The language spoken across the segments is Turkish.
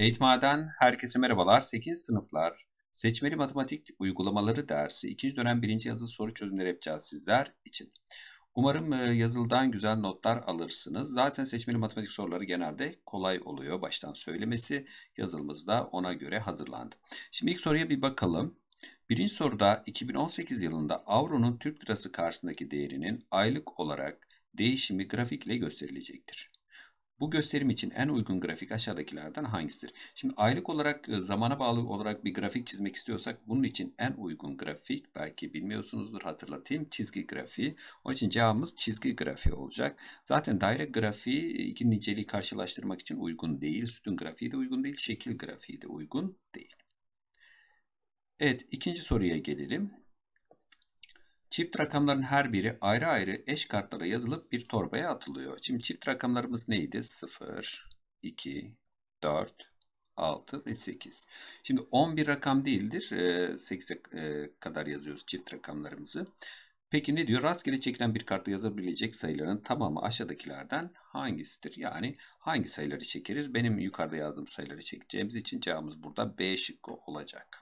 Eğitmaden herkese merhabalar. 8 sınıflar seçmeli matematik uygulamaları dersi 2. dönem 1. yazılı soru çözümleri yapacağız sizler için. Umarım e, yazıldan güzel notlar alırsınız. Zaten seçmeli matematik soruları genelde kolay oluyor baştan söylemesi. Yazılımız ona göre hazırlandı. Şimdi ilk soruya bir bakalım. Birinci soruda 2018 yılında avronun Türk lirası karşısındaki değerinin aylık olarak değişimi grafikle gösterilecektir. Bu gösterim için en uygun grafik aşağıdakilerden hangisidir? Şimdi aylık olarak e, zamana bağlı olarak bir grafik çizmek istiyorsak bunun için en uygun grafik belki bilmiyorsunuzdur hatırlatayım çizgi grafiği. Onun için cevabımız çizgi grafiği olacak. Zaten daire grafiği iki niceliği karşılaştırmak için uygun değil. Sütun grafiği de uygun değil. Şekil grafiği de uygun değil. Evet ikinci soruya gelelim. Çift rakamların her biri ayrı ayrı eş kartlara yazılıp bir torbaya atılıyor. Şimdi çift rakamlarımız neydi? 0, 2, 4, 6 ve 8. Şimdi 11 rakam değildir. 8'e ee, e, kadar yazıyoruz çift rakamlarımızı. Peki ne diyor? Rastgele çekilen bir kartta yazabilecek sayıların tamamı aşağıdakilerden hangisidir? Yani hangi sayıları çekeriz? Benim yukarıda yazdığım sayıları çekeceğimiz için cevabımız burada B şıkkı olacak.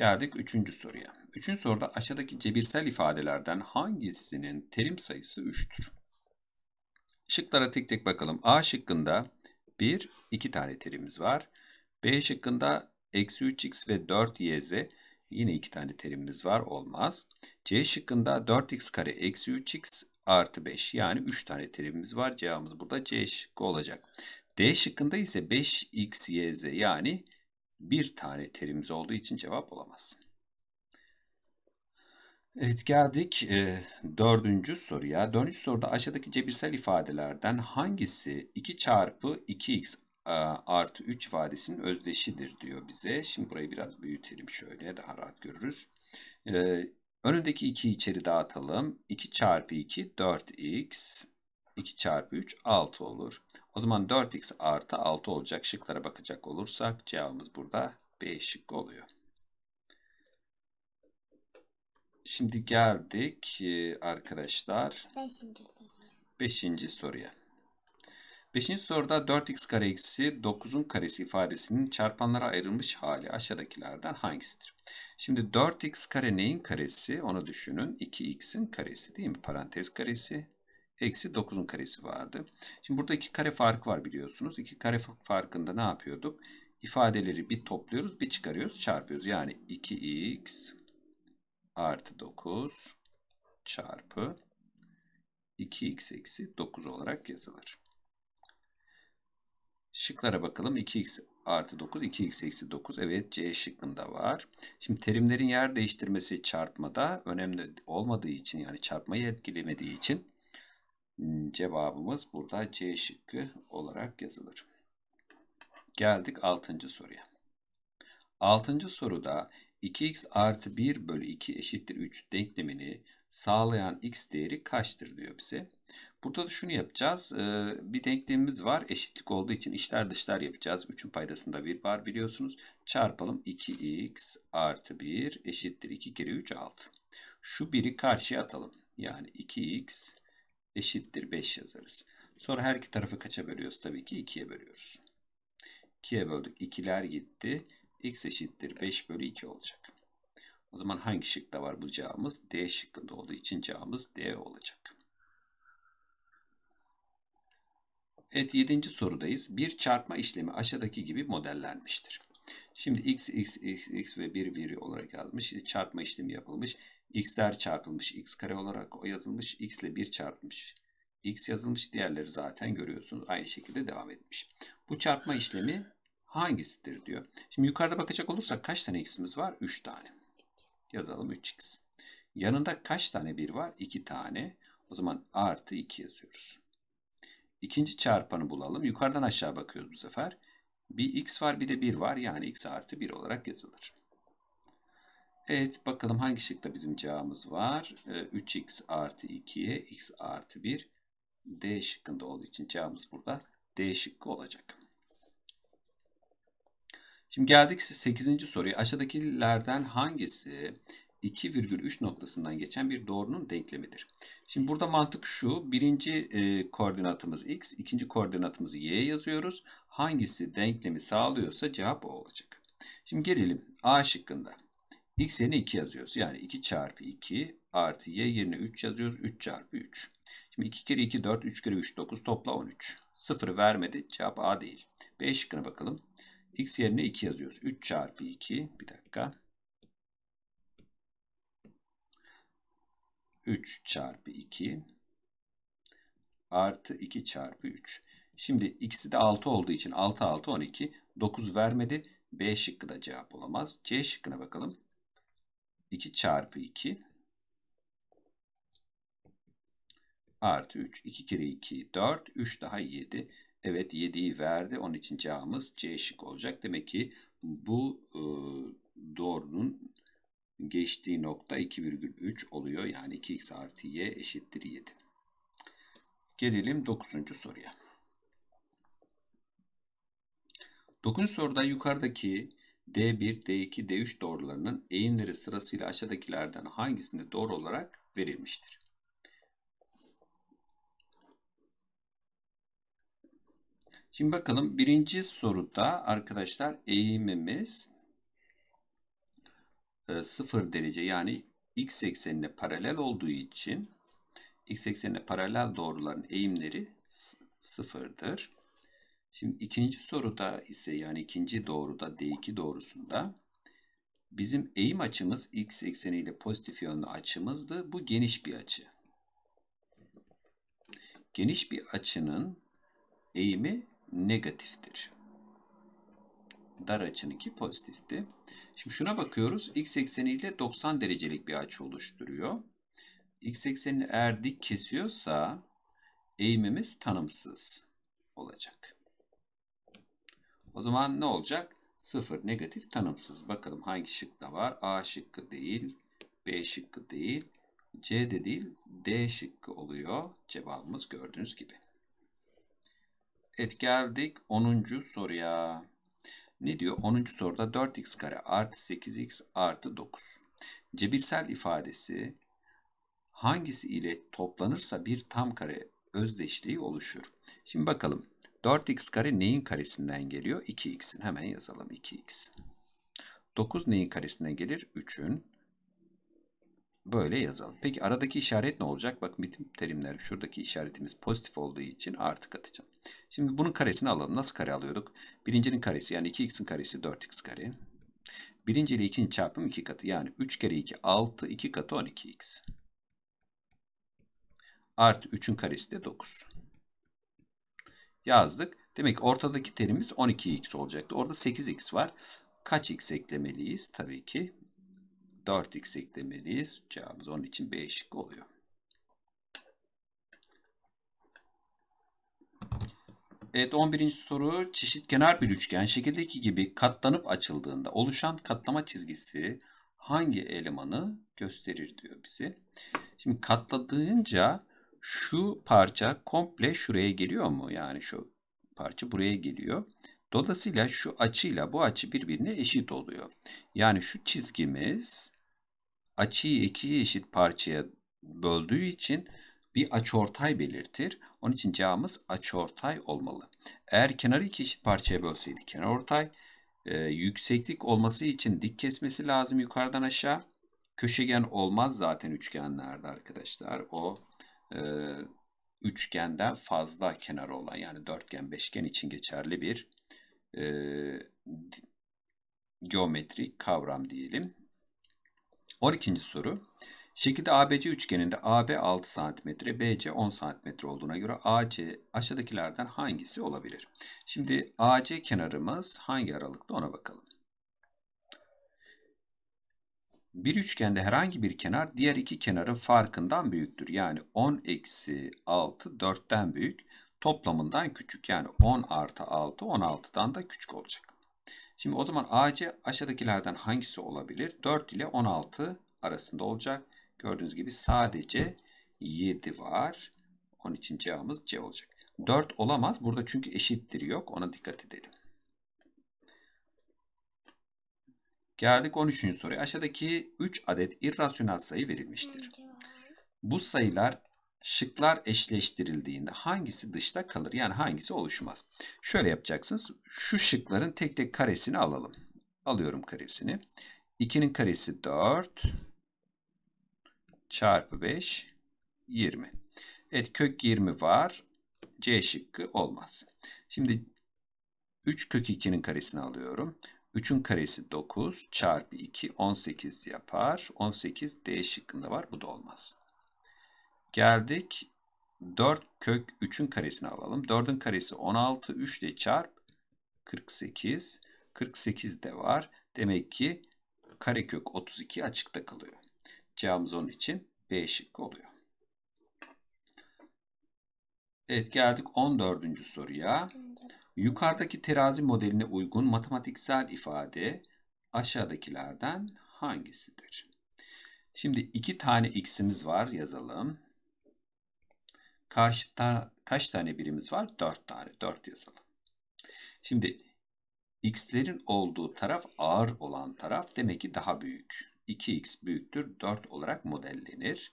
Geldik üçüncü soruya. Üçüncü soruda aşağıdaki cebirsel ifadelerden hangisinin terim sayısı 3'tür? Şıklara tek tek bakalım. A şıkkında 1, 2 tane terimiz var. B şıkkında eksi 3x ve 4yz yine 2 tane terimimiz var olmaz. C şıkkında 4x kare eksi 3x artı 5 yani 3 tane terimimiz var. Cevabımız burada C şıkkı olacak. D şıkkında ise 5xyz yani bir tane terimiz olduğu için cevap olamaz. Evet geldik e, dördüncü soruya. Dördüncü soruda aşağıdaki cebirsel ifadelerden hangisi 2 çarpı 2x e, artı 3 ifadesinin özdeşidir diyor bize. Şimdi burayı biraz büyütelim şöyle daha rahat görürüz. E, önündeki 2'yi içeri dağıtalım. 2 çarpı 2 4x 2 çarpı 3 6 olur. O zaman 4x artı 6 olacak şıklara bakacak olursak cevabımız burada B şık oluyor. Şimdi geldik e, arkadaşlar. Beşinci soruya. Beşinci soruda 4x kare eksi 9'un karesi ifadesinin çarpanlara ayrılmış hali aşağıdakilerden hangisidir? Şimdi 4x kare neyin karesi onu düşünün. 2x'in karesi değil mi? Parantez karesi eksi 9'un karesi vardı. Şimdi burada iki kare farkı var biliyorsunuz. İki kare farkında ne yapıyorduk? İfadeleri bir topluyoruz, bir çıkarıyoruz, çarpıyoruz. Yani 2x artı 9 çarpı 2x eksi 9 olarak yazılır. Şıklara bakalım. 2x artı 9, 2x eksi 9. Evet C şıkkında var. Şimdi terimlerin yer değiştirmesi çarpmada önemli olmadığı için yani çarpmayı etkilemediği için Hmm, cevabımız burada C şıkkı olarak yazılır. Geldik 6. soruya. 6. soruda 2x artı 1 bölü 2 eşittir 3 denklemini sağlayan x değeri kaçtır diyor bize. Burada da şunu yapacağız. Ee, bir denklemimiz var. Eşitlik olduğu için işler dışlar yapacağız. 3'ün paydasında 1 var biliyorsunuz. Çarpalım 2x artı 1 eşittir 2 kere 3 6. Şu 1'i karşıya atalım. Yani 2x eşittir 5 yazarız. Sonra her iki tarafı kaça bölüyoruz? Tabii ki 2'ye bölüyoruz. 2'ye böldük. 2'ler gitti. X eşittir 5 bölü 2 olacak. O zaman hangi şıkta var bu cevabımız? D şıkkında olduğu için cevabımız D olacak. Evet 7. sorudayız. Bir çarpma işlemi aşağıdaki gibi modellenmiştir. Şimdi x, x, x, x ve 1, 1 olarak yazmış. Çarpma işlemi yapılmış x'ler çarpılmış x kare olarak o yazılmış x ile 1 çarpılmış x yazılmış diğerleri zaten görüyorsunuz aynı şekilde devam etmiş. Bu çarpma işlemi hangisidir diyor. Şimdi yukarıda bakacak olursak kaç tane x'imiz var? 3 tane. Yazalım 3x. Yanında kaç tane 1 var? 2 tane. O zaman artı 2 yazıyoruz. İkinci çarpanı bulalım. Yukarıdan aşağı bakıyoruz bu sefer. Bir x var bir de 1 var. Yani x artı 1 olarak yazılır. Evet bakalım hangi şıkta bizim cevabımız var? 3x artı 2'ye x artı 1 D şıkkında olduğu için cevabımız burada D şıkkı olacak. Şimdi geldik 8. soruya. Aşağıdakilerden hangisi 2,3 noktasından geçen bir doğrunun denklemidir? Şimdi burada mantık şu. Birinci e, koordinatımız x, ikinci koordinatımızı y yazıyoruz. Hangisi denklemi sağlıyorsa cevap o olacak. Şimdi gelelim A şıkkında. X yerine 2 yazıyoruz. Yani 2 çarpı 2 artı y yerine 3 yazıyoruz. 3 çarpı 3. Şimdi 2 kere 2 4, 3 kere 3 9 topla 13. 0 vermedi cevap A değil. B şıkkına bakalım. X yerine 2 yazıyoruz. 3 çarpı 2 bir dakika. 3 çarpı 2 artı 2 çarpı 3. Şimdi ikisi de 6 olduğu için 6 6 12 9 vermedi. B şıkkı da cevap olamaz. C şıkkına bakalım. 2 çarpı 2 artı 3. 2 kere 2 4. 3 daha 7. Evet 7'yi verdi. Onun için cevabımız C şık olacak. Demek ki bu e, doğrunun geçtiği nokta 2,3 oluyor. Yani 2x artı y eşittir 7. Gelelim 9. soruya. 9. soruda yukarıdaki D1, D2, D3 doğrularının eğimleri sırasıyla aşağıdakilerden hangisinde doğru olarak verilmiştir? Şimdi bakalım birinci soruda arkadaşlar eğimimiz 0 e, derece yani x eksenine paralel olduğu için x eksenine paralel doğruların eğimleri 0'dır. Şimdi ikinci soruda ise yani ikinci doğruda D2 doğrusunda bizim eğim açımız x ekseniyle pozitif yönlü açımızdı. Bu geniş bir açı. Geniş bir açının eğimi negatiftir. Dar açınınki pozitifti. Şimdi şuna bakıyoruz. X ekseniyle 90 derecelik bir açı oluşturuyor. X eksenini eğer dik kesiyorsa eğimimiz tanımsız olacak. O zaman ne olacak? 0 negatif tanımsız. Bakalım hangi şıkta var? A şıkkı değil, B şıkkı değil, C de değil, D şıkkı oluyor. Cevabımız gördüğünüz gibi. Evet geldik 10. soruya. Ne diyor? 10. soruda 4x kare artı 8x artı 9. Cebirsel ifadesi hangisi ile toplanırsa bir tam kare özdeşliği oluşur. Şimdi bakalım. 4x kare neyin karesinden geliyor? 2x'in. Hemen yazalım 2x. 9 neyin karesinden gelir? 3'ün. Böyle yazalım. Peki aradaki işaret ne olacak? Bakın bütün terimler şuradaki işaretimiz pozitif olduğu için artı katacağım. Şimdi bunun karesini alalım. Nasıl kare alıyorduk? Birincinin karesi yani 2x'in karesi 4x kare. Birinci ile ikinci çarpım 2 katı. Yani 3 kere 2 6 2 katı 12x. Artı 3'ün karesi de 9 yazdık. Demek ki ortadaki terimiz 12x olacaktı. Orada 8x var. Kaç x eklemeliyiz? Tabii ki 4x eklemeliyiz. Cevabımız onun için B şıkkı oluyor. Evet 11. soru çeşitkenar bir üçgen şekildeki gibi katlanıp açıldığında oluşan katlama çizgisi hangi elemanı gösterir diyor bize. Şimdi katladığınca şu parça komple şuraya geliyor mu? Yani şu parça buraya geliyor. Dolayısıyla şu açıyla bu açı birbirine eşit oluyor. Yani şu çizgimiz açıyı ikiye eşit parçaya böldüğü için bir açıortay belirtir. Onun için cevabımız açıortay olmalı. Eğer kenarı iki eşit parçaya bölseydi kenarortay, e, yükseklik olması için dik kesmesi lazım yukarıdan aşağı. Köşegen olmaz zaten üçgenlerde arkadaşlar. O e, üçgenden fazla kenarı olan yani dörtgen beşgen için geçerli bir e, geometrik kavram diyelim. 12. soru. Şekilde ABC üçgeninde AB 6 cm, BC 10 cm olduğuna göre AC aşağıdakilerden hangisi olabilir? Şimdi AC kenarımız hangi aralıkta ona bakalım. Bir üçgende herhangi bir kenar diğer iki kenarın farkından büyüktür. Yani 10 eksi 6 4'ten büyük toplamından küçük. Yani 10 artı 6 16'dan da küçük olacak. Şimdi o zaman AC aşağıdakilerden hangisi olabilir? 4 ile 16 arasında olacak. Gördüğünüz gibi sadece 7 var. Onun için cevabımız C olacak. 4 olamaz. Burada çünkü eşittir yok. Ona dikkat edelim. Geldik 13. soruya. Aşağıdaki 3 adet irrasyonel sayı verilmiştir. Bu sayılar şıklar eşleştirildiğinde hangisi dışta kalır? Yani hangisi oluşmaz? Şöyle yapacaksınız. Şu şıkların tek tek karesini alalım. Alıyorum karesini. 2'nin karesi 4 çarpı 5 20. Evet kök 20 var. C şıkkı olmaz. Şimdi 3 kök 2'nin karesini alıyorum. 3'ün karesi 9 çarpı 2 18 yapar. 18 D şıkkında var. Bu da olmaz. Geldik 4 kök 3'ün karesini alalım. 4'ün karesi 16. 3 ile çarp 48. 48 de var. Demek ki karekök 32 açıkta kalıyor. Cevabımız onun için B şıkkı oluyor. Evet geldik 14. soruya. Yukarıdaki terazi modeline uygun matematiksel ifade aşağıdakilerden hangisidir? Şimdi iki tane x'imiz var yazalım. Karşıda kaç tane birimiz var? 4 tane. 4 yazalım. Şimdi x'lerin olduğu taraf ağır olan taraf demek ki daha büyük. 2x büyüktür 4 olarak modellenir.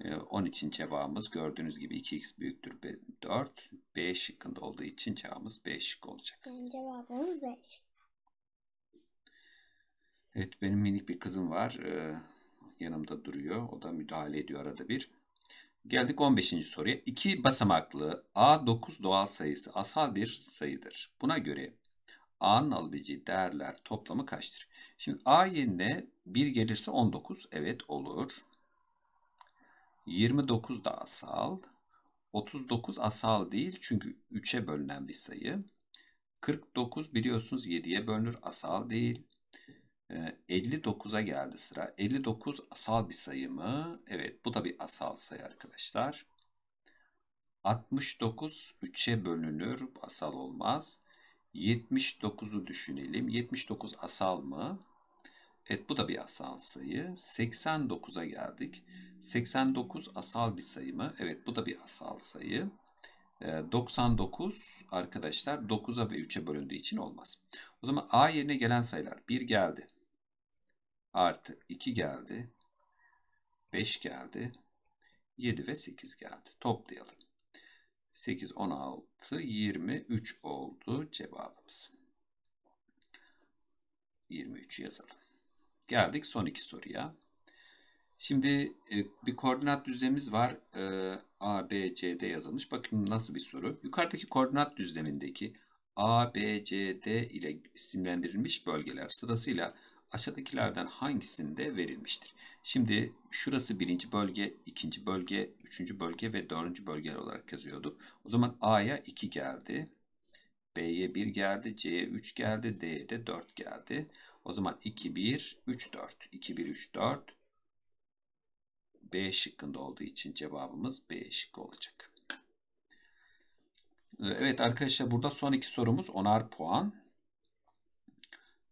Ee, Onun için cevabımız gördüğünüz gibi 2x büyüktür 4. 5 şıkkında olduğu için cevabımız 5 şık olacak. Yani cevabımız 5. Evet benim minik bir kızım var. Ee, yanımda duruyor. O da müdahale ediyor arada bir. Geldik 15. soruya. İki basamaklı A9 doğal sayısı asal bir sayıdır. Buna göre A'nın alabileceği değerler toplamı kaçtır? Şimdi A yerine 1 gelirse 19. Evet olur. 29 da asal. 39 asal değil çünkü 3'e bölünen bir sayı. 49 biliyorsunuz 7'ye bölünür asal değil. 59'a ee, geldi sıra. 59 asal bir sayı mı? Evet bu da bir asal sayı arkadaşlar. 69 3'e bölünür asal olmaz. 79'u düşünelim. 79 asal mı? Evet bu da bir asal sayı. 89'a geldik. 89 asal bir sayı mı? Evet bu da bir asal sayı. 99 ee, arkadaşlar 9'a ve 3'e bölündüğü için olmaz. O zaman A yerine gelen sayılar 1 geldi. Artı 2 geldi. 5 geldi. 7 ve 8 geldi. Toplayalım. 8, 16, 23 oldu cevabımız. 23 yazalım. Geldik son iki soruya. Şimdi e, bir koordinat düzlemimiz var. E, A, B, C'de yazılmış. Bakın nasıl bir soru. Yukarıdaki koordinat düzlemindeki A, B, C, D ile isimlendirilmiş bölgeler sırasıyla aşağıdakilerden hangisinde verilmiştir? Şimdi şurası birinci bölge, ikinci bölge, üçüncü bölge ve dördüncü bölge olarak yazıyorduk. O zaman A'ya 2 geldi. B'ye 1 geldi, C'ye 3 geldi, D'ye de 4 geldi. O zaman 2, 1, 3, 4. 2, 1, 3, 4. B şıkkında olduğu için cevabımız B şıkkı olacak. Evet arkadaşlar burada son iki sorumuz 10'ar puan.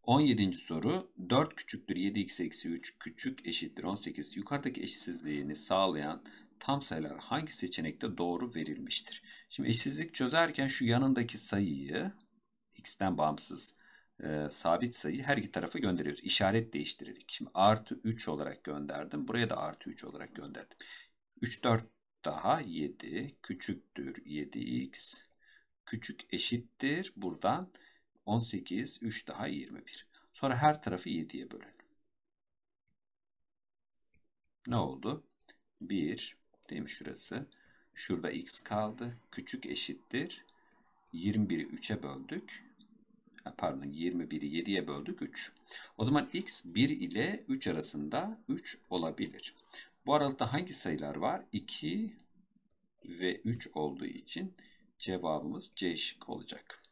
17. soru 4 küçüktür 7x eksi 3 küçük eşittir 18. Yukarıdaki eşitsizliğini sağlayan tam sayılar hangi seçenekte doğru verilmiştir? Şimdi eşitsizlik çözerken şu yanındaki sayıyı x'ten bağımsız e, sabit sayı her iki tarafa gönderiyoruz. İşaret değiştirerek. Şimdi artı 3 olarak gönderdim. Buraya da artı 3 olarak gönderdim. 3, 4 daha 7 küçüktür 7x küçük eşittir. Buradan 18, 3 daha 21. Sonra her tarafı 7'ye bölün. Ne oldu? 1 değil mi şurası? Şurada x kaldı. Küçük eşittir. 21'i 3'e böldük pardon 21'i 7'ye böldük 3. O zaman x 1 ile 3 arasında 3 olabilir. Bu aralıkta hangi sayılar var? 2 ve 3 olduğu için cevabımız C şık olacak.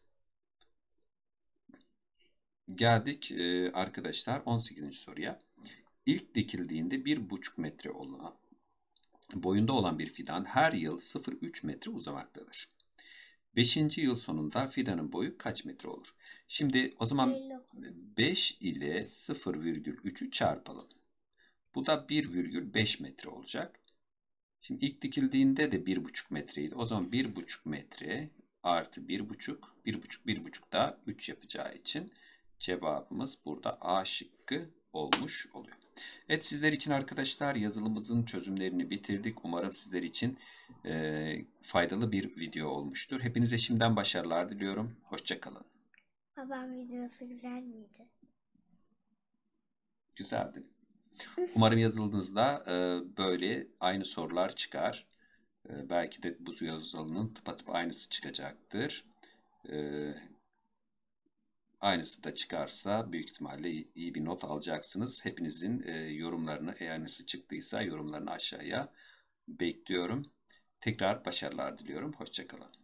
Geldik e, arkadaşlar 18. soruya. İlk dikildiğinde 1,5 metre olan boyunda olan bir fidan her yıl 0,3 metre uzamaktadır. 5. yıl sonunda fidanın boyu kaç metre olur? Şimdi o zaman 5 ile 0,3'ü çarpalım. Bu da 1,5 metre olacak. Şimdi ilk dikildiğinde de 1,5 metreydi. O zaman 1,5 metre artı 1,5, 1,5, 1,5 daha 3 yapacağı için cevabımız burada A şıkkı olmuş oluyor. Evet sizler için arkadaşlar yazılımımızın çözümlerini bitirdik. Umarım sizler için e, faydalı bir video olmuştur. Hepinize şimdiden başarılar diliyorum. Hoşçakalın. Babam videosu güzel miydi? Güzeldi. Umarım yazıldığınızda e, böyle aynı sorular çıkar. E, belki de bu yazılının tıpatıp aynısı çıkacaktır. E, Aynısı da çıkarsa büyük ihtimalle iyi bir not alacaksınız. Hepinizin e, yorumlarını eğer aynısı çıktıysa yorumlarını aşağıya bekliyorum. Tekrar başarılar diliyorum. Hoşçakalın.